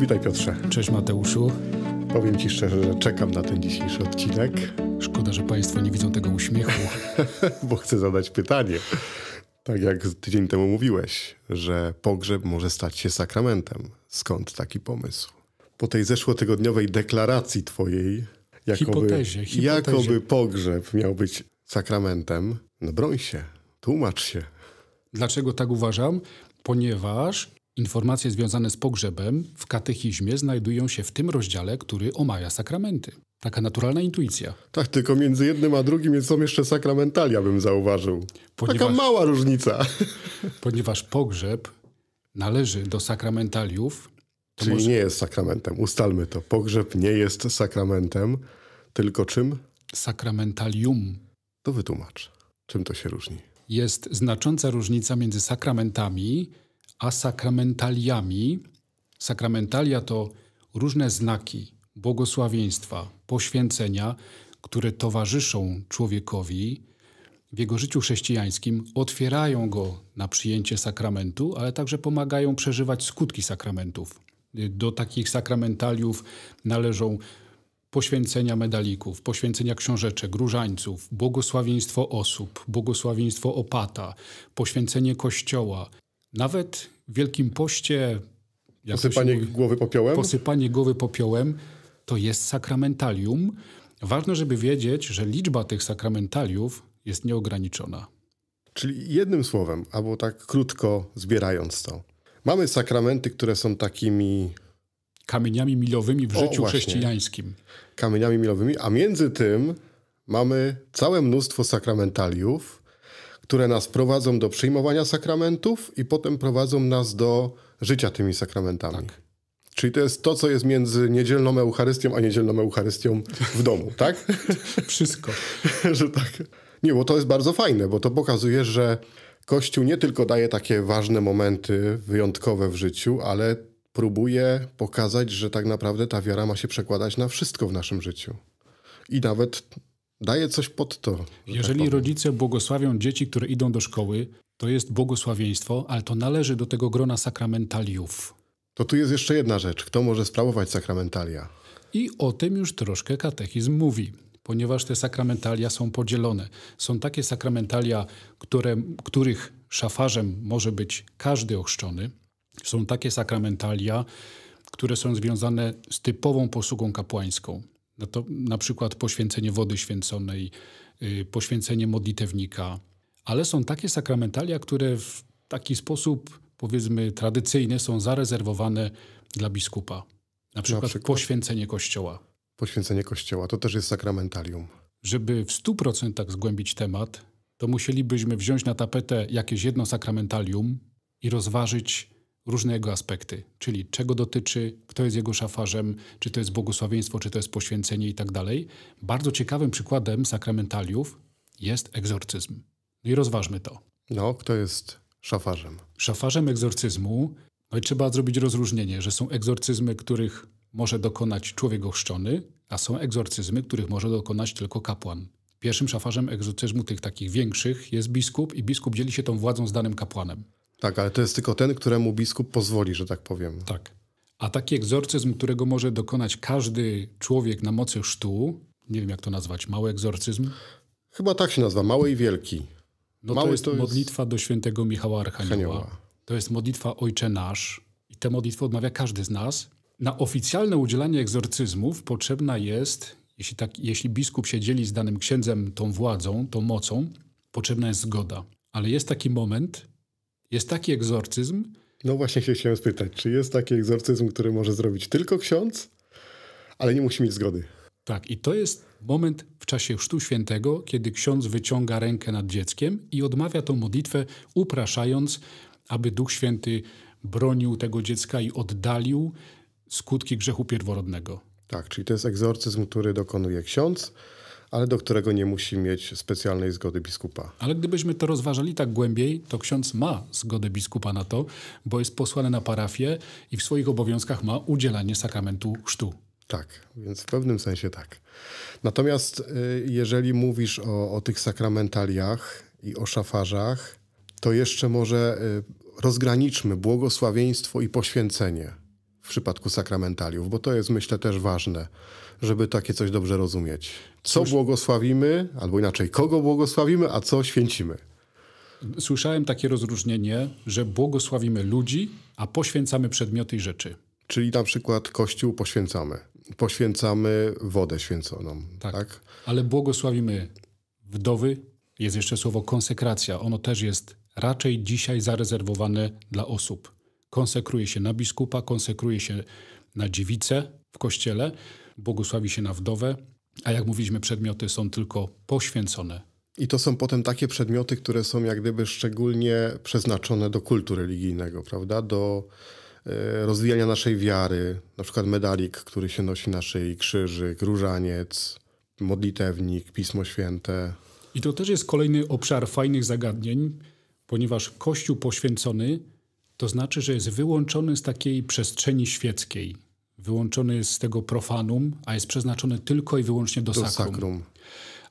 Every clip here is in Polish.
Witaj Piotrze. Cześć Mateuszu. Powiem Ci szczerze, że czekam na ten dzisiejszy odcinek. Szkoda, że Państwo nie widzą tego uśmiechu. Bo chcę zadać pytanie. Tak jak tydzień temu mówiłeś, że pogrzeb może stać się sakramentem. Skąd taki pomysł? Po tej zeszłotygodniowej deklaracji Twojej, jakoby, hipotezie, hipotezie. jakoby pogrzeb miał być sakramentem, no broń się, tłumacz się. Dlaczego tak uważam? Ponieważ Informacje związane z pogrzebem w katechizmie znajdują się w tym rozdziale, który omaja sakramenty. Taka naturalna intuicja. Tak, tylko między jednym a drugim są jeszcze sakramentalia, bym zauważył. Ponieważ, Taka mała różnica. Ponieważ pogrzeb należy do sakramentaliów. Czyli może... nie jest sakramentem. Ustalmy to. Pogrzeb nie jest sakramentem, tylko czym? Sakramentalium. To wytłumacz. Czym to się różni? Jest znacząca różnica między sakramentami, asakramentaliami. Sakramentalia to różne znaki, błogosławieństwa, poświęcenia, które towarzyszą człowiekowi w jego życiu chrześcijańskim, otwierają go na przyjęcie sakramentu, ale także pomagają przeżywać skutki sakramentów. Do takich sakramentaliów należą poświęcenia medalików, poświęcenia książeczek, różańców, błogosławieństwo osób, błogosławieństwo opata, poświęcenie kościoła, nawet w Wielkim Poście... Posypanie mówi, głowy popiołem? Posypanie głowy popiołem to jest sakramentalium. Ważne, żeby wiedzieć, że liczba tych sakramentaliów jest nieograniczona. Czyli jednym słowem, albo tak krótko zbierając to. Mamy sakramenty, które są takimi kamieniami milowymi w życiu chrześcijańskim. Kamieniami milowymi, a między tym mamy całe mnóstwo sakramentaliów, które nas prowadzą do przyjmowania sakramentów i potem prowadzą nas do życia tymi sakramentami. Tak. Czyli to jest to, co jest między niedzielną Eucharystią a niedzielną Eucharystią w domu, tak? Wszystko. że tak. Nie, bo to jest bardzo fajne, bo to pokazuje, że Kościół nie tylko daje takie ważne momenty wyjątkowe w życiu, ale próbuje pokazać, że tak naprawdę ta wiara ma się przekładać na wszystko w naszym życiu. I nawet daje coś pod to. Tak Jeżeli tak rodzice błogosławią dzieci, które idą do szkoły, to jest błogosławieństwo, ale to należy do tego grona sakramentaliów. To tu jest jeszcze jedna rzecz. Kto może sprawować sakramentalia? I o tym już troszkę katechizm mówi, ponieważ te sakramentalia są podzielone. Są takie sakramentalia, które, których szafarzem może być każdy ochrzczony. Są takie sakramentalia, które są związane z typową posługą kapłańską. No to na przykład poświęcenie wody święconej, y, poświęcenie modlitewnika, ale są takie sakramentalia, które w taki sposób, powiedzmy, tradycyjny są zarezerwowane dla biskupa. Na przykład, na przykład poświęcenie kościoła. Poświęcenie kościoła to też jest sakramentalium. Żeby w 100% zgłębić temat, to musielibyśmy wziąć na tapetę jakieś jedno sakramentalium i rozważyć różne jego aspekty, czyli czego dotyczy, kto jest jego szafarzem, czy to jest błogosławieństwo, czy to jest poświęcenie i tak dalej. Bardzo ciekawym przykładem sakramentaliów jest egzorcyzm. No i rozważmy to. No, kto jest szafarzem? Szafarzem egzorcyzmu, no i trzeba zrobić rozróżnienie, że są egzorcyzmy, których może dokonać człowiek ochrzczony, a są egzorcyzmy, których może dokonać tylko kapłan. Pierwszym szafarzem egzorcyzmu tych takich większych jest biskup i biskup dzieli się tą władzą z danym kapłanem. Tak, ale to jest tylko ten, któremu biskup pozwoli, że tak powiem. Tak. A taki egzorcyzm, którego może dokonać każdy człowiek na mocy sztu, nie wiem jak to nazwać, mały egzorcyzm? Chyba tak się nazywa, mały i wielki. No mały to jest to modlitwa do świętego Michała Archanioła. To jest modlitwa Ojcze Nasz i tę modlitwę odmawia każdy z nas. Na oficjalne udzielanie egzorcyzmów potrzebna jest, jeśli, tak, jeśli biskup się dzieli z danym księdzem tą władzą, tą mocą, potrzebna jest zgoda. Ale jest taki moment, jest taki egzorcyzm. No właśnie się chciałem spytać, czy jest taki egzorcyzm, który może zrobić tylko ksiądz, ale nie musi mieć zgody? Tak, i to jest moment w czasie Chrztu Świętego, kiedy ksiądz wyciąga rękę nad dzieckiem i odmawia tą modlitwę, upraszając, aby Duch Święty bronił tego dziecka i oddalił skutki grzechu pierworodnego. Tak, czyli to jest egzorcyzm, który dokonuje ksiądz ale do którego nie musi mieć specjalnej zgody biskupa. Ale gdybyśmy to rozważali tak głębiej, to ksiądz ma zgodę biskupa na to, bo jest posłany na parafię i w swoich obowiązkach ma udzielanie sakramentu chrztu. Tak, więc w pewnym sensie tak. Natomiast y, jeżeli mówisz o, o tych sakramentaliach i o szafarzach, to jeszcze może y, rozgraniczmy błogosławieństwo i poświęcenie przypadku sakramentaliów, bo to jest myślę też ważne, żeby takie coś dobrze rozumieć. Co błogosławimy, albo inaczej, kogo błogosławimy, a co święcimy. Słyszałem takie rozróżnienie, że błogosławimy ludzi, a poświęcamy przedmioty i rzeczy. Czyli na przykład Kościół poświęcamy. Poświęcamy wodę święconą. tak? tak? Ale błogosławimy wdowy. Jest jeszcze słowo konsekracja. Ono też jest raczej dzisiaj zarezerwowane dla osób konsekruje się na biskupa, konsekruje się na dziewicę w kościele, błogosławi się na wdowę, a jak mówiliśmy, przedmioty są tylko poświęcone. I to są potem takie przedmioty, które są jak gdyby szczególnie przeznaczone do kultu religijnego, prawda? Do e, rozwijania naszej wiary, na przykład medalik, który się nosi na szyi, krzyżyk, różaniec, modlitewnik, Pismo Święte. I to też jest kolejny obszar fajnych zagadnień, ponieważ Kościół poświęcony to znaczy, że jest wyłączony z takiej przestrzeni świeckiej. Wyłączony jest z tego profanum, a jest przeznaczony tylko i wyłącznie do, do sakrum. sakrum.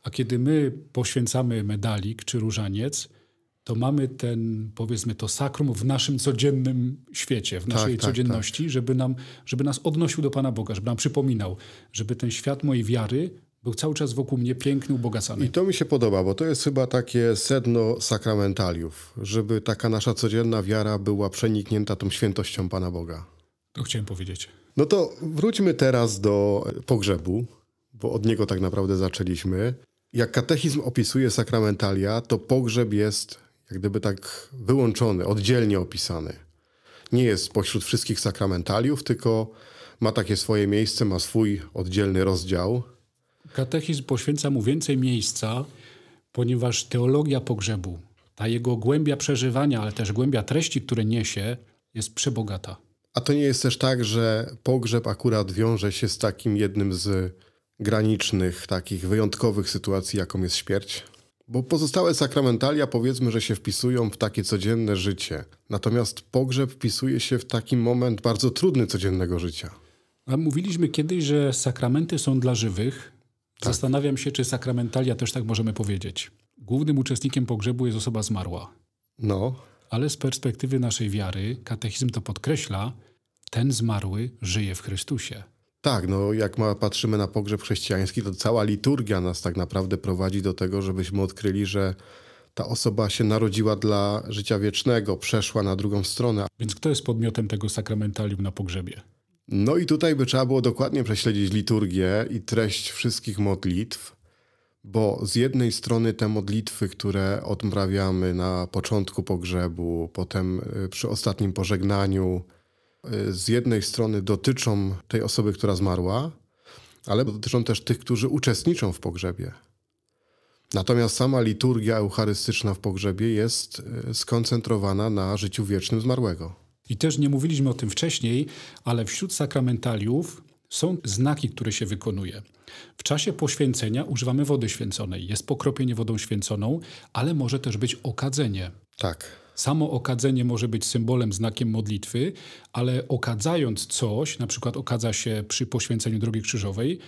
A kiedy my poświęcamy medalik czy różaniec, to mamy ten, powiedzmy, to sakrum w naszym codziennym świecie, w naszej tak, tak, codzienności, tak. Żeby, nam, żeby nas odnosił do Pana Boga, żeby nam przypominał, żeby ten świat mojej wiary był cały czas wokół mnie piękny, ubogacany. I to mi się podoba, bo to jest chyba takie sedno sakramentaliów, żeby taka nasza codzienna wiara była przeniknięta tą świętością Pana Boga. To chciałem powiedzieć. No to wróćmy teraz do pogrzebu, bo od niego tak naprawdę zaczęliśmy. Jak katechizm opisuje sakramentalia, to pogrzeb jest jak gdyby tak wyłączony, oddzielnie opisany. Nie jest pośród wszystkich sakramentaliów, tylko ma takie swoje miejsce, ma swój oddzielny rozdział. Katechizm poświęca mu więcej miejsca, ponieważ teologia pogrzebu, ta jego głębia przeżywania, ale też głębia treści, które niesie, jest przebogata. A to nie jest też tak, że pogrzeb akurat wiąże się z takim jednym z granicznych, takich wyjątkowych sytuacji, jaką jest śmierć? Bo pozostałe sakramentalia powiedzmy, że się wpisują w takie codzienne życie. Natomiast pogrzeb wpisuje się w taki moment bardzo trudny codziennego życia. A mówiliśmy kiedyś, że sakramenty są dla żywych, tak. Zastanawiam się, czy sakramentalia też tak możemy powiedzieć. Głównym uczestnikiem pogrzebu jest osoba zmarła. No. Ale z perspektywy naszej wiary, katechizm to podkreśla, ten zmarły żyje w Chrystusie. Tak, no jak ma, patrzymy na pogrzeb chrześcijański, to cała liturgia nas tak naprawdę prowadzi do tego, żebyśmy odkryli, że ta osoba się narodziła dla życia wiecznego, przeszła na drugą stronę. Więc kto jest podmiotem tego sakramentalium na pogrzebie? No i tutaj by trzeba było dokładnie prześledzić liturgię i treść wszystkich modlitw, bo z jednej strony te modlitwy, które odmrawiamy na początku pogrzebu, potem y, przy ostatnim pożegnaniu, y, z jednej strony dotyczą tej osoby, która zmarła, ale dotyczą też tych, którzy uczestniczą w pogrzebie. Natomiast sama liturgia eucharystyczna w pogrzebie jest y, skoncentrowana na życiu wiecznym zmarłego. I też nie mówiliśmy o tym wcześniej, ale wśród sakramentaliów są znaki, które się wykonuje. W czasie poświęcenia używamy wody święconej. Jest pokropienie wodą święconą, ale może też być okadzenie. Tak. Samo okadzenie może być symbolem, znakiem modlitwy, ale okadzając coś, na przykład okadza się przy poświęceniu drogi krzyżowej,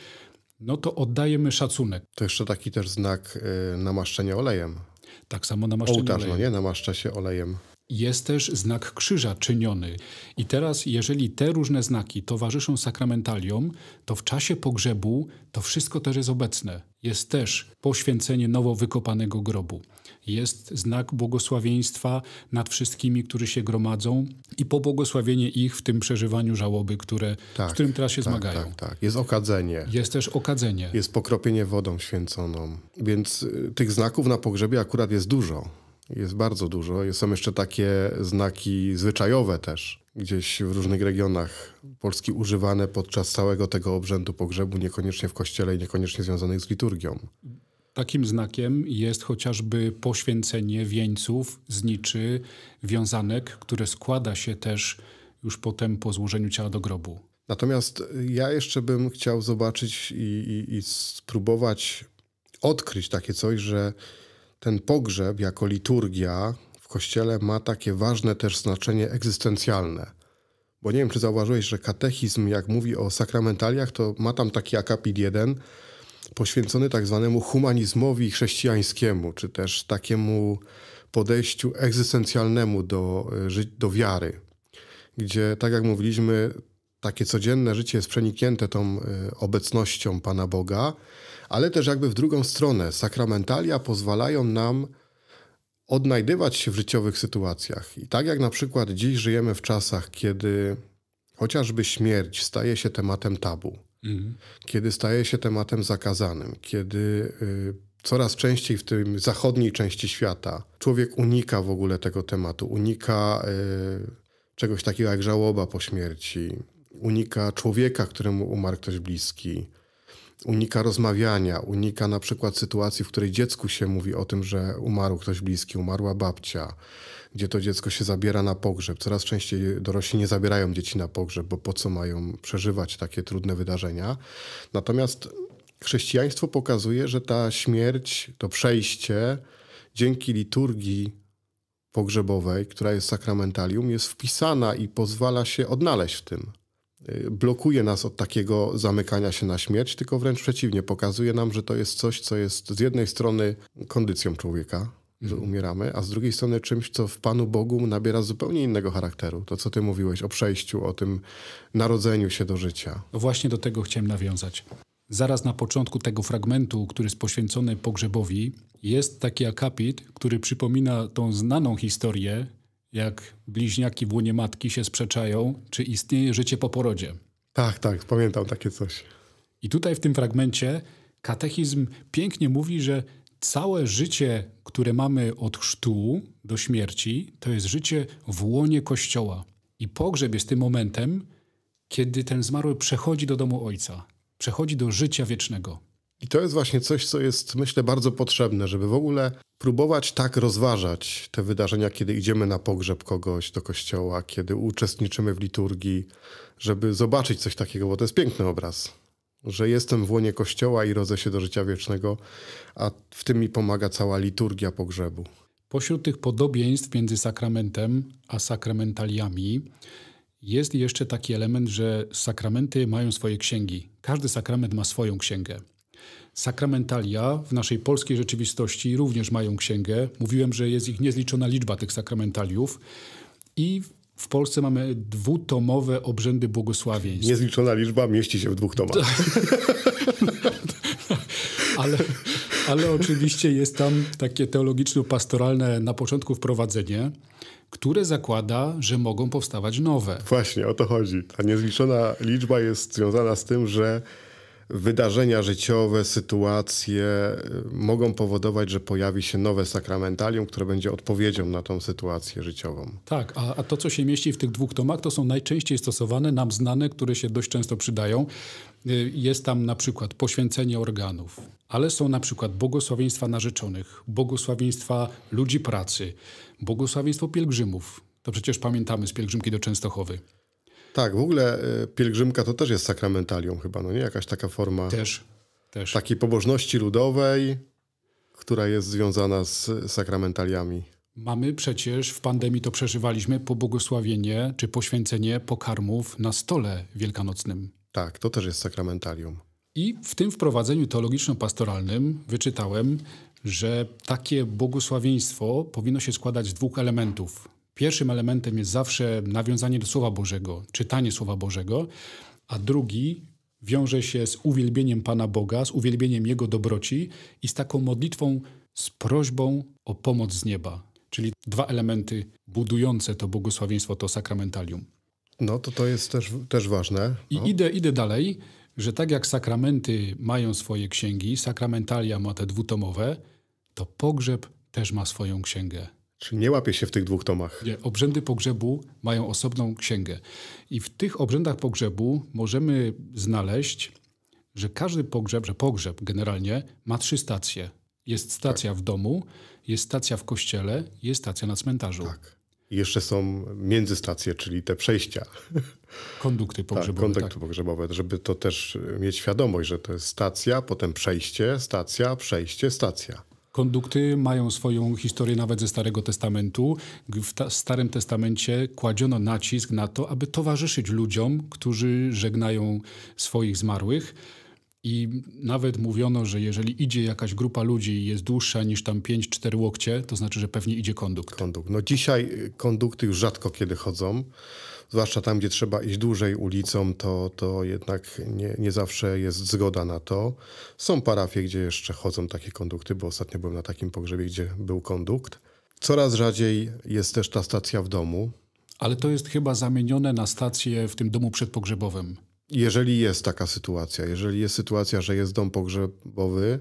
no to oddajemy szacunek. To jeszcze taki też znak y, namaszczenia olejem. Tak samo namaszczenie Ołtarz, no olejem. no nie? Namaszcza się olejem jest też znak krzyża czyniony. I teraz, jeżeli te różne znaki towarzyszą sakramentaliom, to w czasie pogrzebu to wszystko też jest obecne. Jest też poświęcenie nowo wykopanego grobu. Jest znak błogosławieństwa nad wszystkimi, którzy się gromadzą i pobłogosławienie ich w tym przeżywaniu żałoby, które, tak, z którym teraz się tak, zmagają. Tak, tak. Jest okadzenie. Jest też okadzenie. Jest pokropienie wodą święconą. Więc y, tych znaków na pogrzebie akurat jest dużo. Jest bardzo dużo. Są jeszcze takie znaki zwyczajowe też, gdzieś w różnych regionach Polski używane podczas całego tego obrzędu pogrzebu, niekoniecznie w kościele i niekoniecznie związanych z liturgią. Takim znakiem jest chociażby poświęcenie wieńców, zniczy, wiązanek, które składa się też już potem po złożeniu ciała do grobu. Natomiast ja jeszcze bym chciał zobaczyć i, i, i spróbować odkryć takie coś, że ten pogrzeb jako liturgia w kościele ma takie ważne też znaczenie egzystencjalne. Bo nie wiem, czy zauważyłeś, że katechizm, jak mówi o sakramentaliach, to ma tam taki akapit jeden poświęcony tak zwanemu humanizmowi chrześcijańskiemu, czy też takiemu podejściu egzystencjalnemu do, e, do wiary. Gdzie, tak jak mówiliśmy, takie codzienne życie jest przeniknięte tą e, obecnością Pana Boga, ale też jakby w drugą stronę. Sakramentalia pozwalają nam odnajdywać się w życiowych sytuacjach. I tak jak na przykład dziś żyjemy w czasach, kiedy chociażby śmierć staje się tematem tabu, mhm. kiedy staje się tematem zakazanym, kiedy y, coraz częściej w tym zachodniej części świata człowiek unika w ogóle tego tematu, unika y, czegoś takiego jak żałoba po śmierci, unika człowieka, któremu umarł ktoś bliski, unika rozmawiania, unika na przykład sytuacji, w której dziecku się mówi o tym, że umarł ktoś bliski, umarła babcia, gdzie to dziecko się zabiera na pogrzeb. Coraz częściej dorośli nie zabierają dzieci na pogrzeb, bo po co mają przeżywać takie trudne wydarzenia. Natomiast chrześcijaństwo pokazuje, że ta śmierć, to przejście dzięki liturgii pogrzebowej, która jest sakramentalium, jest wpisana i pozwala się odnaleźć w tym. Y, blokuje nas od takiego zamykania się na śmierć, tylko wręcz przeciwnie, pokazuje nam, że to jest coś, co jest z jednej strony kondycją człowieka, że mhm. umieramy, a z drugiej strony czymś, co w Panu Bogu nabiera zupełnie innego charakteru. To, co ty mówiłeś o przejściu, o tym narodzeniu się do życia. No właśnie do tego chciałem nawiązać. Zaraz na początku tego fragmentu, który jest poświęcony pogrzebowi, jest taki akapit, który przypomina tą znaną historię jak bliźniaki w łonie matki się sprzeczają, czy istnieje życie po porodzie. Tak, tak, pamiętam takie coś. I tutaj w tym fragmencie katechizm pięknie mówi, że całe życie, które mamy od chrztu do śmierci, to jest życie w łonie Kościoła. I pogrzeb jest tym momentem, kiedy ten zmarły przechodzi do domu Ojca, przechodzi do życia wiecznego. I to jest właśnie coś, co jest, myślę, bardzo potrzebne, żeby w ogóle próbować tak rozważać te wydarzenia, kiedy idziemy na pogrzeb kogoś do kościoła, kiedy uczestniczymy w liturgii, żeby zobaczyć coś takiego, bo to jest piękny obraz, że jestem w łonie kościoła i rodzę się do życia wiecznego, a w tym mi pomaga cała liturgia pogrzebu. Pośród tych podobieństw między sakramentem a sakramentaliami jest jeszcze taki element, że sakramenty mają swoje księgi. Każdy sakrament ma swoją księgę. Sakramentalia w naszej polskiej rzeczywistości również mają księgę. Mówiłem, że jest ich niezliczona liczba tych sakramentaliów. I w Polsce mamy dwutomowe obrzędy błogosławieństw. Niezliczona liczba mieści się w dwóch tomach. ale, ale oczywiście jest tam takie teologiczno-pastoralne na początku wprowadzenie, które zakłada, że mogą powstawać nowe. Właśnie, o to chodzi. Ta niezliczona liczba jest związana z tym, że wydarzenia życiowe, sytuacje y, mogą powodować, że pojawi się nowe sakramentalium, które będzie odpowiedzią na tą sytuację życiową. Tak, a, a to, co się mieści w tych dwóch tomach, to są najczęściej stosowane, nam znane, które się dość często przydają. Y, jest tam na przykład poświęcenie organów, ale są na przykład błogosławieństwa narzeczonych, błogosławieństwa ludzi pracy, błogosławieństwo pielgrzymów. To przecież pamiętamy z pielgrzymki do Częstochowy. Tak, w ogóle y, pielgrzymka to też jest sakramentalium chyba, no nie? Jakaś taka forma... Też, też. Takiej pobożności ludowej, która jest związana z sakramentaliami. Mamy przecież, w pandemii to przeżywaliśmy, pobłogosławienie czy poświęcenie pokarmów na stole wielkanocnym. Tak, to też jest sakramentalium. I w tym wprowadzeniu teologiczno-pastoralnym wyczytałem, że takie błogosławieństwo powinno się składać z dwóch elementów. Pierwszym elementem jest zawsze nawiązanie do Słowa Bożego, czytanie Słowa Bożego, a drugi wiąże się z uwielbieniem Pana Boga, z uwielbieniem Jego dobroci i z taką modlitwą, z prośbą o pomoc z nieba. Czyli dwa elementy budujące to błogosławieństwo, to sakramentalium. No to to jest też, też ważne. No. I idę, idę dalej, że tak jak sakramenty mają swoje księgi, sakramentalia ma te dwutomowe, to pogrzeb też ma swoją księgę. Czyli nie łapie się w tych dwóch tomach. Nie, obrzędy pogrzebu mają osobną księgę. I w tych obrzędach pogrzebu możemy znaleźć, że każdy pogrzeb, że pogrzeb generalnie ma trzy stacje. Jest stacja tak. w domu, jest stacja w kościele, jest stacja na cmentarzu. Tak. I jeszcze są międzystacje, czyli te przejścia. Kondukty tak, pogrzebowe. Tak, kondukty tak. pogrzebowe, żeby to też mieć świadomość, że to jest stacja, potem przejście, stacja, przejście, stacja. Kondukty mają swoją historię nawet ze Starego Testamentu. W ta, Starym Testamencie kładziono nacisk na to, aby towarzyszyć ludziom, którzy żegnają swoich zmarłych. I nawet mówiono, że jeżeli idzie jakaś grupa ludzi i jest dłuższa niż tam 5-4 łokcie, to znaczy, że pewnie idzie kondukt. kondukt. No dzisiaj y, kondukty już rzadko kiedy chodzą zwłaszcza tam, gdzie trzeba iść dłużej ulicą, to, to jednak nie, nie zawsze jest zgoda na to. Są parafie, gdzie jeszcze chodzą takie kondukty, bo ostatnio byłem na takim pogrzebie, gdzie był kondukt. Coraz rzadziej jest też ta stacja w domu. Ale to jest chyba zamienione na stację w tym domu przedpogrzebowym. Jeżeli jest taka sytuacja, jeżeli jest sytuacja, że jest dom pogrzebowy,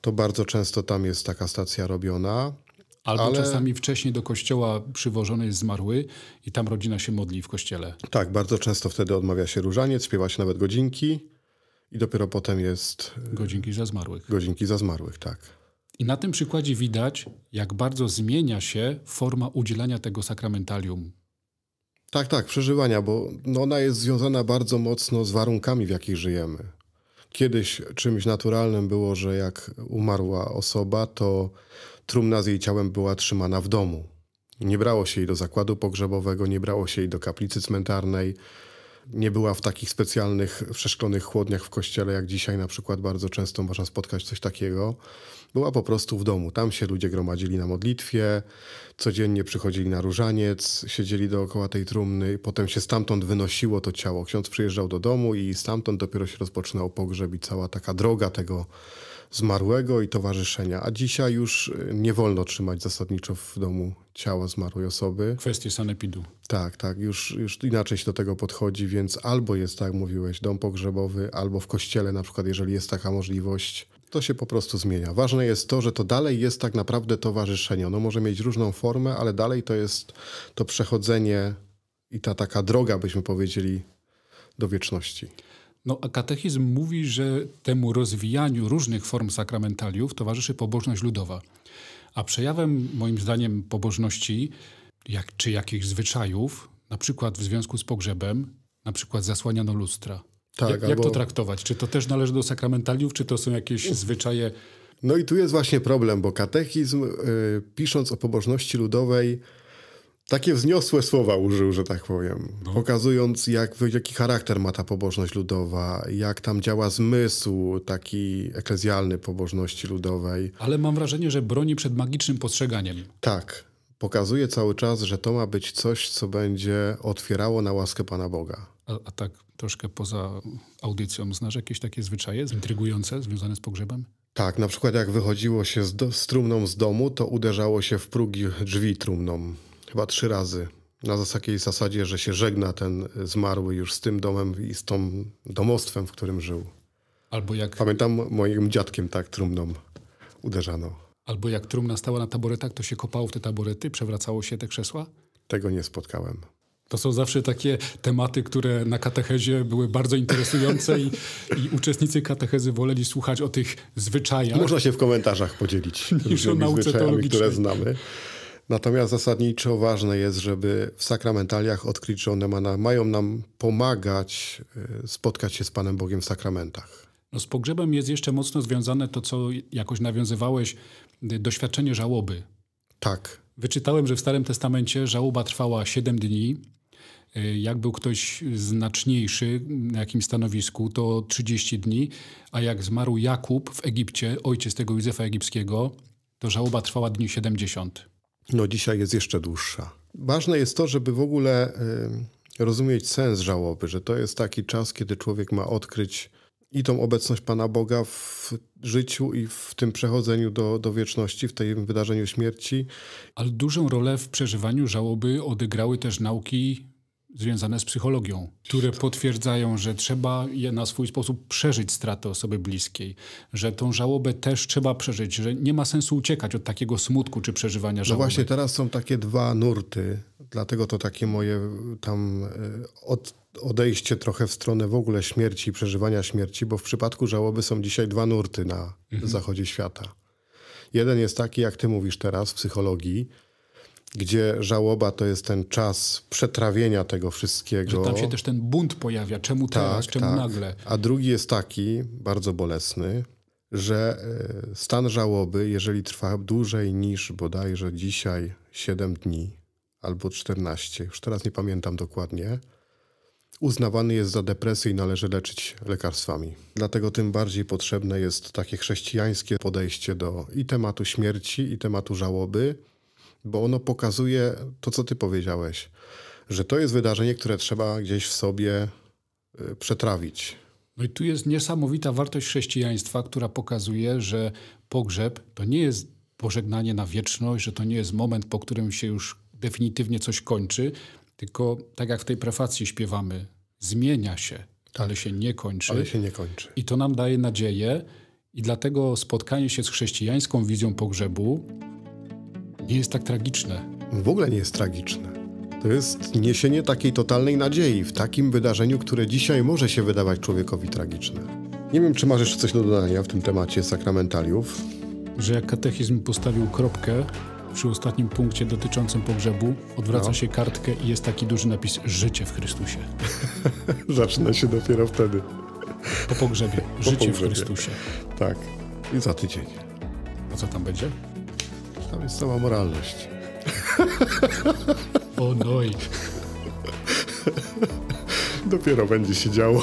to bardzo często tam jest taka stacja robiona. Albo ale... czasami wcześniej do kościoła przywożony jest zmarły i tam rodzina się modli w kościele. Tak, bardzo często wtedy odmawia się różaniec, śpiewa się nawet godzinki i dopiero potem jest... E, godzinki za zmarłych. Godzinki za zmarłych, tak. I na tym przykładzie widać, jak bardzo zmienia się forma udzielania tego sakramentalium. Tak, tak, przeżywania, bo no, ona jest związana bardzo mocno z warunkami, w jakich żyjemy. Kiedyś czymś naturalnym było, że jak umarła osoba, to Trumna z jej ciałem była trzymana w domu. Nie brało się jej do zakładu pogrzebowego, nie brało się jej do kaplicy cmentarnej, nie była w takich specjalnych, przeszklonych chłodniach w kościele, jak dzisiaj na przykład bardzo często można spotkać coś takiego. Była po prostu w domu. Tam się ludzie gromadzili na modlitwie, codziennie przychodzili na różaniec, siedzieli dookoła tej trumny, potem się stamtąd wynosiło to ciało. Ksiądz przyjeżdżał do domu i stamtąd dopiero się rozpoczynał pogrzeb i cała taka droga tego zmarłego i towarzyszenia, a dzisiaj już y, nie wolno trzymać zasadniczo w domu ciała zmarłej osoby. Kwestie sanepidu. Tak, tak, już, już inaczej się do tego podchodzi, więc albo jest, tak jak mówiłeś, dom pogrzebowy, albo w kościele na przykład, jeżeli jest taka możliwość, to się po prostu zmienia. Ważne jest to, że to dalej jest tak naprawdę towarzyszenie. Ono może mieć różną formę, ale dalej to jest to przechodzenie i ta taka droga, byśmy powiedzieli, do wieczności. No, a katechizm mówi, że temu rozwijaniu różnych form sakramentaliów towarzyszy pobożność ludowa. A przejawem, moim zdaniem, pobożności jak, czy jakichś zwyczajów, na przykład w związku z pogrzebem, na przykład zasłaniano lustra. Tak, jak, albo... jak to traktować? Czy to też należy do sakramentaliów, czy to są jakieś mm. zwyczaje? No i tu jest właśnie problem, bo katechizm, yy, pisząc o pobożności ludowej, takie wzniosłe słowa użył, że tak powiem, no. pokazując jak, jaki charakter ma ta pobożność ludowa, jak tam działa zmysł taki eklezjalny pobożności ludowej. Ale mam wrażenie, że broni przed magicznym postrzeganiem. Tak. Pokazuje cały czas, że to ma być coś, co będzie otwierało na łaskę Pana Boga. A, a tak troszkę poza audycją, znasz jakieś takie zwyczaje intrygujące związane z pogrzebem? Tak, na przykład jak wychodziło się z, do, z trumną z domu, to uderzało się w prógi drzwi trumną chyba trzy razy. Na takiej zasadzie, że się żegna ten zmarły już z tym domem i z tą domostwem, w którym żył. Albo jak... Pamiętam moim dziadkiem tak trumną uderzano. Albo jak trumna stała na taboretach, to się kopało w te taborety, przewracało się te krzesła? Tego nie spotkałem. To są zawsze takie tematy, które na katechezie były bardzo interesujące i, i, uczestnicy katechezy woleli słuchać o tych zwyczajach. Można się w komentarzach podzielić niż o nauce teologicznej. które znamy. Natomiast zasadniczo ważne jest, żeby w sakramentaliach odkryć, że one mają nam pomagać y, spotkać się z Panem Bogiem w sakramentach. No z pogrzebem jest jeszcze mocno związane to, co jakoś nawiązywałeś, y, doświadczenie żałoby. Tak. Wyczytałem, że w Starym Testamencie żałoba trwała 7 dni. Y, jak był ktoś znaczniejszy na jakimś stanowisku, to 30 dni, a jak zmarł Jakub w Egipcie, ojciec tego Józefa Egipskiego, to żałoba trwała dni 70 no dzisiaj jest jeszcze dłuższa. Ważne jest to, żeby w ogóle y, rozumieć sens żałoby, że to jest taki czas, kiedy człowiek ma odkryć i tą obecność Pana Boga w życiu i w tym przechodzeniu do, do wieczności, w tym wydarzeniu śmierci. Ale dużą rolę w przeżywaniu żałoby odegrały też nauki związane z psychologią, które potwierdzają, że trzeba na swój sposób przeżyć stratę osoby bliskiej, że tą żałobę też trzeba przeżyć, że nie ma sensu uciekać od takiego smutku czy przeżywania żałoby. No właśnie, teraz są takie dwa nurty, dlatego to takie moje tam e, od odejście trochę w stronę w ogóle śmierci i przeżywania śmierci, bo w przypadku żałoby są dzisiaj dwa nurty na mhm. zachodzie świata. Jeden jest taki, jak ty mówisz teraz w psychologii, gdzie żałoba to jest ten czas przetrawienia tego wszystkiego. Że tam się też ten bunt pojawia, czemu tak, teraz, czemu tak. nagle. A drugi jest taki, bardzo bolesny, że e, stan żałoby, jeżeli trwa dłużej niż bodajże dzisiaj 7 dni albo 14, już teraz nie pamiętam dokładnie, uznawany jest za depresję i należy leczyć lekarstwami. Dlatego tym bardziej potrzebne jest takie chrześcijańskie podejście do i tematu śmierci, i tematu żałoby, bo ono pokazuje to, co ty powiedziałeś, że to jest wydarzenie, które trzeba gdzieś w sobie y, przetrawić. No i tu jest niesamowita wartość chrześcijaństwa, która pokazuje, że pogrzeb to nie jest pożegnanie na wieczność, że to nie jest moment, po którym się już definitywnie coś kończy, tylko tak jak w tej prefacji śpiewamy, zmienia się, tak. ale się nie kończy. Ale się nie kończy. I to nam daje nadzieję i dlatego spotkanie się z chrześcijańską wizją pogrzebu nie jest tak tragiczne. W ogóle nie jest tragiczne. To jest niesienie takiej totalnej nadziei w takim wydarzeniu, które dzisiaj może się wydawać człowiekowi tragiczne. Nie wiem, czy masz jeszcze coś do dodania w tym temacie sakramentaliów. Że jak katechizm postawił kropkę przy ostatnim punkcie dotyczącym pogrzebu, odwraca no. się kartkę i jest taki duży napis Życie w Chrystusie. Zaczyna się dopiero wtedy. Po pogrzebie. Życie po pogrzebie. w Chrystusie. Tak. I za tydzień. A co tam będzie? Tam jest sama moralność. O noj. Dopiero będzie się działo.